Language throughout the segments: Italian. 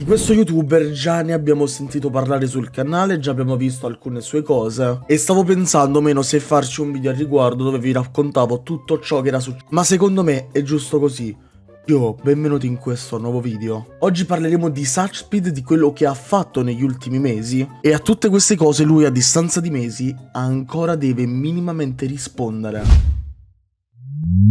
Di questo youtuber già ne abbiamo sentito parlare sul canale, già abbiamo visto alcune sue cose e stavo pensando meno se farci un video al riguardo dove vi raccontavo tutto ciò che era successo. Ma secondo me è giusto così. Io, benvenuti in questo nuovo video. Oggi parleremo di Satchpid, di quello che ha fatto negli ultimi mesi e a tutte queste cose lui a distanza di mesi ancora deve minimamente rispondere.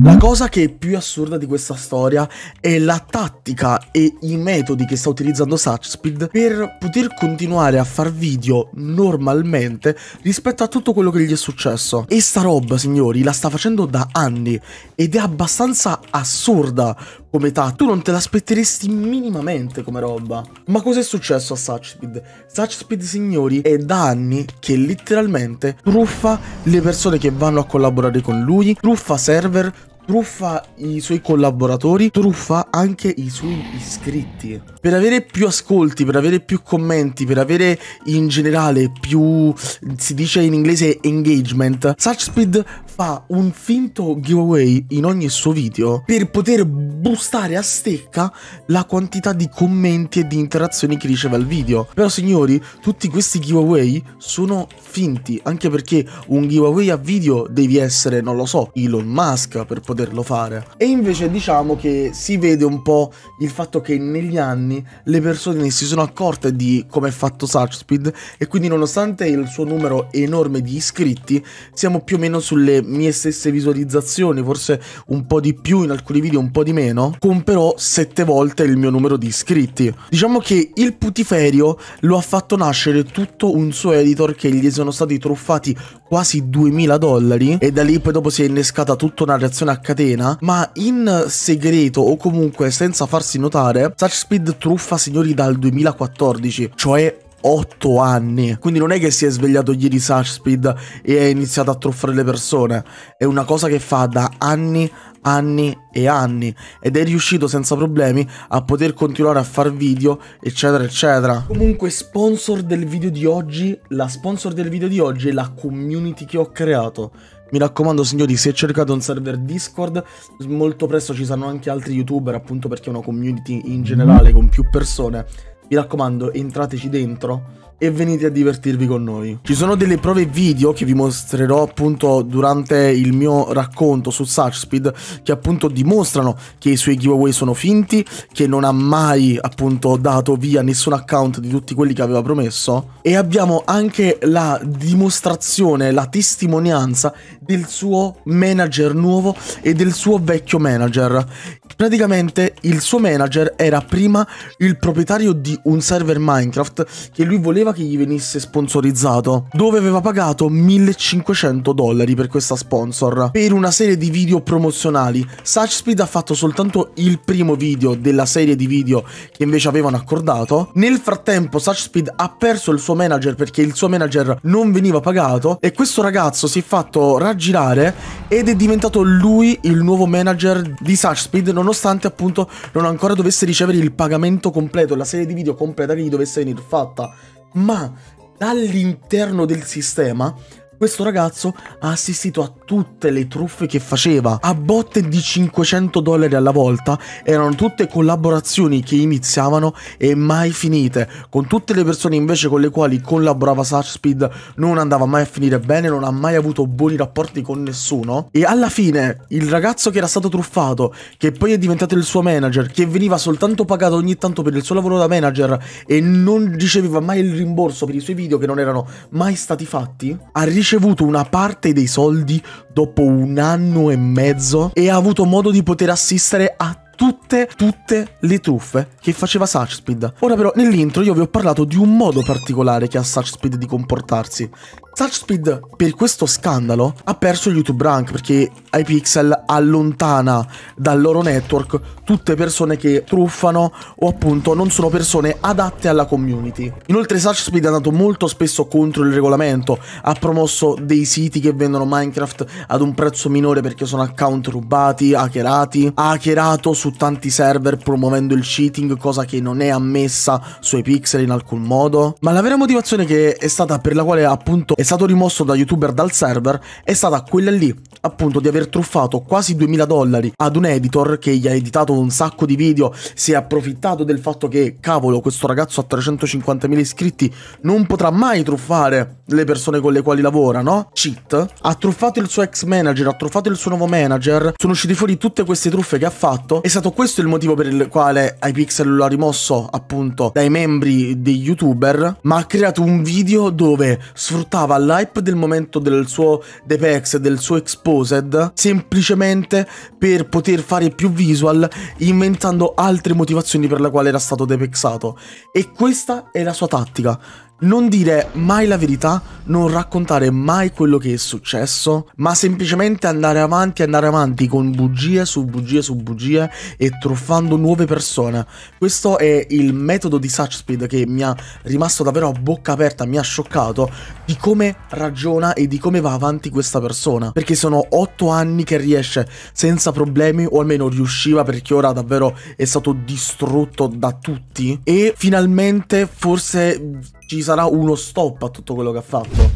La mm. cosa che è più assurda di questa storia è la tattica e i metodi che sta utilizzando Satchspeed per poter continuare a far video normalmente rispetto a tutto quello che gli è successo. E sta roba, signori, la sta facendo da anni ed è abbastanza assurda come ta. Tu non te l'aspetteresti minimamente come roba. Ma cos'è successo a Suchspeed? Suchspeed, signori, è da anni che letteralmente truffa le persone che vanno a collaborare con lui, truffa server, truffa i suoi collaboratori, truffa anche i suoi iscritti. Per avere più ascolti, per avere più commenti, per avere in generale più, si dice in inglese, engagement, Suchspeed fa un finto giveaway in ogni suo video per poter boostare a stecca la quantità di commenti e di interazioni che riceve al video. Però signori, tutti questi giveaway sono finti, anche perché un giveaway a video devi essere, non lo so, Elon Musk per poterlo fare. E invece diciamo che si vede un po' il fatto che negli anni le persone si sono accorte di come è fatto Suchspeed e quindi nonostante il suo numero enorme di iscritti, siamo più o meno sulle mie stesse visualizzazioni, forse un po' di più in alcuni video, un po' di meno, con però sette volte il mio numero di iscritti. Diciamo che il putiferio lo ha fatto nascere tutto un suo editor che gli sono stati truffati quasi 2000 dollari e da lì poi dopo si è innescata tutta una reazione a catena, ma in segreto o comunque senza farsi notare, Speed truffa signori dal 2014, cioè 8 anni. Quindi non è che si è svegliato ieri Sashpid e ha iniziato a truffare le persone. È una cosa che fa da anni, anni e anni. Ed è riuscito senza problemi a poter continuare a far video, eccetera, eccetera. Comunque, sponsor del video di oggi, la sponsor del video di oggi è la community che ho creato. Mi raccomando signori, se cercate un server Discord, molto presto ci saranno anche altri youtuber, appunto perché è una community in generale con più persone mi raccomando entrateci dentro e venite a divertirvi con noi. Ci sono delle prove video che vi mostrerò appunto durante il mio racconto su Suchspeed che appunto dimostrano che i suoi giveaway sono finti, che non ha mai appunto dato via nessun account di tutti quelli che aveva promesso e abbiamo anche la dimostrazione, la testimonianza del suo manager nuovo e del suo vecchio manager. Praticamente il suo manager era prima il proprietario di un server Minecraft che lui voleva che gli venisse sponsorizzato, dove aveva pagato 1500 dollari per questa sponsor, per una serie di video promozionali. Suchspeed ha fatto soltanto il primo video della serie di video che invece avevano accordato. Nel frattempo Suchspeed ha perso il suo manager perché il suo manager non veniva pagato e questo ragazzo si è fatto raggirare ed è diventato lui il nuovo manager di Suchspeed nonostante appunto non ancora dovesse ricevere il pagamento completo, la serie di video completa che gli dovesse venire fatta, ma dall'interno del sistema questo ragazzo ha assistito a tutte le truffe che faceva, a botte di 500 dollari alla volta, erano tutte collaborazioni che iniziavano e mai finite, con tutte le persone invece con le quali collaborava Sarkspeed non andava mai a finire bene, non ha mai avuto buoni rapporti con nessuno e alla fine il ragazzo che era stato truffato, che poi è diventato il suo manager, che veniva soltanto pagato ogni tanto per il suo lavoro da manager e non riceveva mai il rimborso per i suoi video che non erano mai stati fatti, ha ricevuto ricevuto una parte dei soldi dopo un anno e mezzo e ha avuto modo di poter assistere a tutte, tutte le truffe che faceva Suchspeed. Ora però nell'intro io vi ho parlato di un modo particolare che ha Suchspeed di comportarsi Touchspeed per questo scandalo ha perso YouTube Rank perché iPixel allontana dal loro network tutte persone che truffano o appunto non sono persone adatte alla community. Inoltre Touchspeed è andato molto spesso contro il regolamento, ha promosso dei siti che vendono Minecraft ad un prezzo minore perché sono account rubati, hackerati, ha hackerato su tanti server promuovendo il cheating, cosa che non è ammessa su iPixel in alcun modo. Ma la vera motivazione che è stata per la quale appunto è stato rimosso da youtuber dal server, è stata quella lì appunto di aver truffato quasi 2000 dollari ad un editor che gli ha editato un sacco di video, si è approfittato del fatto che cavolo questo ragazzo a 350.000 iscritti non potrà mai truffare le persone con le quali lavora, no? Cheat, ha truffato il suo ex manager, ha truffato il suo nuovo manager, sono uscite fuori tutte queste truffe che ha fatto, è stato questo il motivo per il quale iPixel lo ha rimosso appunto dai membri dei youtuber, ma ha creato un video dove sfruttava l'hype del momento del suo Depex, del suo Expo Exposed semplicemente per poter fare più visual inventando altre motivazioni per le quali era stato depexato. E questa è la sua tattica. Non dire mai la verità, non raccontare mai quello che è successo, ma semplicemente andare avanti, e andare avanti con bugie su bugie su bugie e truffando nuove persone. Questo è il metodo di Suchspeed che mi ha rimasto davvero a bocca aperta, mi ha scioccato di come ragiona e di come va avanti questa persona. Perché sono otto anni che riesce senza problemi, o almeno riusciva perché ora davvero è stato distrutto da tutti. E finalmente forse ci sarà uno stop a tutto quello che ha fatto.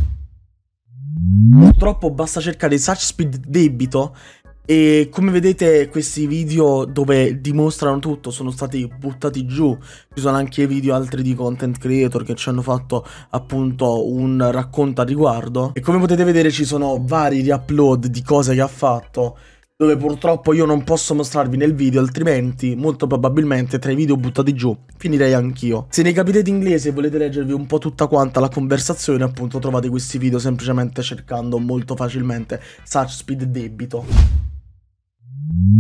Purtroppo basta cercare Such Speed debito e come vedete questi video dove dimostrano tutto sono stati buttati giù, ci sono anche video altri di content creator che ci hanno fatto appunto un racconto a riguardo e come potete vedere ci sono vari riupload di cose che ha fatto dove purtroppo io non posso mostrarvi nel video, altrimenti molto probabilmente tra i video buttati giù finirei anch'io. Se ne capite d'inglese e volete leggervi un po' tutta quanta la conversazione, appunto trovate questi video semplicemente cercando molto facilmente Such Speed Debito.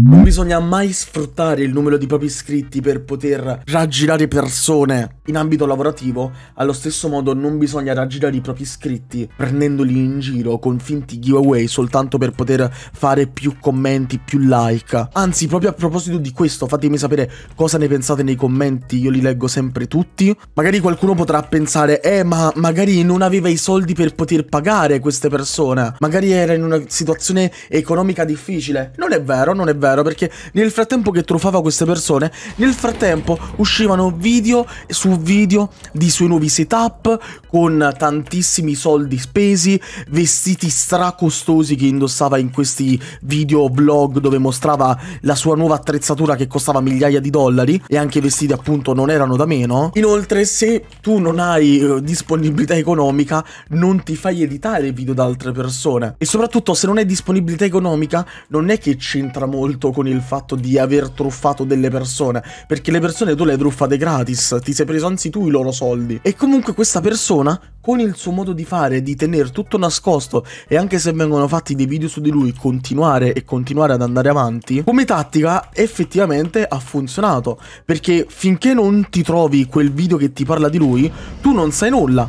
Non bisogna mai sfruttare il numero di propri iscritti per poter raggirare persone. In ambito lavorativo, allo stesso modo non bisogna raggirare i propri iscritti prendendoli in giro con finti giveaway soltanto per poter fare più commenti, più like. Anzi, proprio a proposito di questo, fatemi sapere cosa ne pensate nei commenti, io li leggo sempre tutti. Magari qualcuno potrà pensare, eh ma magari non aveva i soldi per poter pagare queste persone, magari era in una situazione economica difficile. Non è vero, non è vero chiaro perché nel frattempo che truffava queste persone, nel frattempo uscivano video su video di suoi nuovi setup con tantissimi soldi spesi, vestiti stracostosi che indossava in questi video vlog dove mostrava la sua nuova attrezzatura che costava migliaia di dollari e anche i vestiti appunto non erano da meno. Inoltre se tu non hai eh, disponibilità economica non ti fai editare video da altre persone e soprattutto se non hai disponibilità economica non è che c'entra molto conto con il fatto di aver truffato delle persone, perché le persone tu le hai truffate gratis, ti sei preso anzi tu i loro soldi. E comunque questa persona, con il suo modo di fare, di tenere tutto nascosto, e anche se vengono fatti dei video su di lui, continuare e continuare ad andare avanti, come tattica effettivamente ha funzionato, perché finché non ti trovi quel video che ti parla di lui, tu non sai nulla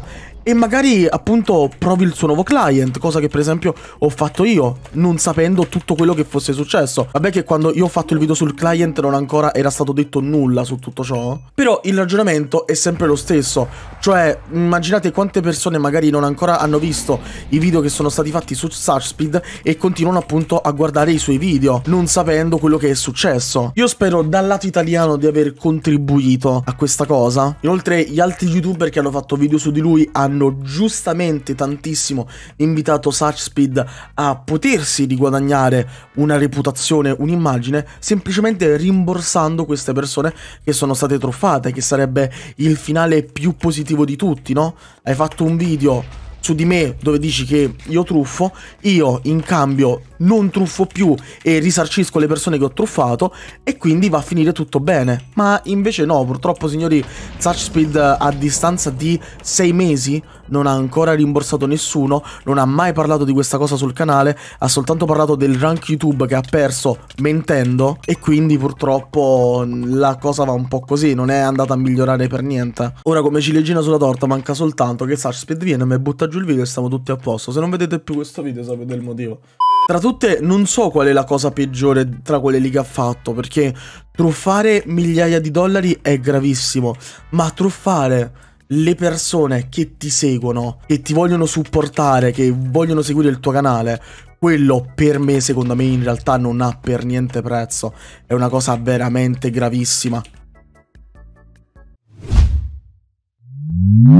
e magari appunto provi il suo nuovo client, cosa che per esempio ho fatto io, non sapendo tutto quello che fosse successo. Vabbè che quando io ho fatto il video sul client non ancora era stato detto nulla su tutto ciò, però il ragionamento è sempre lo stesso, cioè immaginate quante persone magari non ancora hanno visto i video che sono stati fatti su Sarkspeed e continuano appunto a guardare i suoi video, non sapendo quello che è successo. Io spero dal lato italiano di aver contribuito a questa cosa. Inoltre gli altri youtuber che hanno fatto video su di lui hanno hanno giustamente tantissimo invitato Suchspeed a potersi riguadagnare una reputazione, un'immagine, semplicemente rimborsando queste persone che sono state truffate, che sarebbe il finale più positivo di tutti, no? Hai fatto un video su di me dove dici che io truffo, io in cambio non truffo più e risarcisco le persone che ho truffato e quindi va a finire tutto bene. Ma invece no, purtroppo signori, Touchspeed a distanza di sei mesi non ha ancora rimborsato nessuno, non ha mai parlato di questa cosa sul canale, ha soltanto parlato del rank YouTube che ha perso mentendo e quindi purtroppo la cosa va un po' così, non è andata a migliorare per niente. Ora come ciliegina sulla torta manca soltanto che Sarsped viene e butta giù il video e stiamo tutti a posto. Se non vedete più questo video sapete il motivo. Tra tutte non so qual è la cosa peggiore tra quelle lì che ha fatto, perché truffare migliaia di dollari è gravissimo, ma truffare le persone che ti seguono, che ti vogliono supportare, che vogliono seguire il tuo canale, quello per me, secondo me, in realtà non ha per niente prezzo. È una cosa veramente gravissima.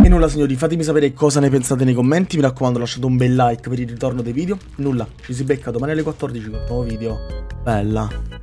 E nulla signori, fatemi sapere cosa ne pensate nei commenti, mi raccomando lasciate un bel like per il ritorno dei video. Nulla, ci si becca domani alle 14 con un nuovo video. Bella.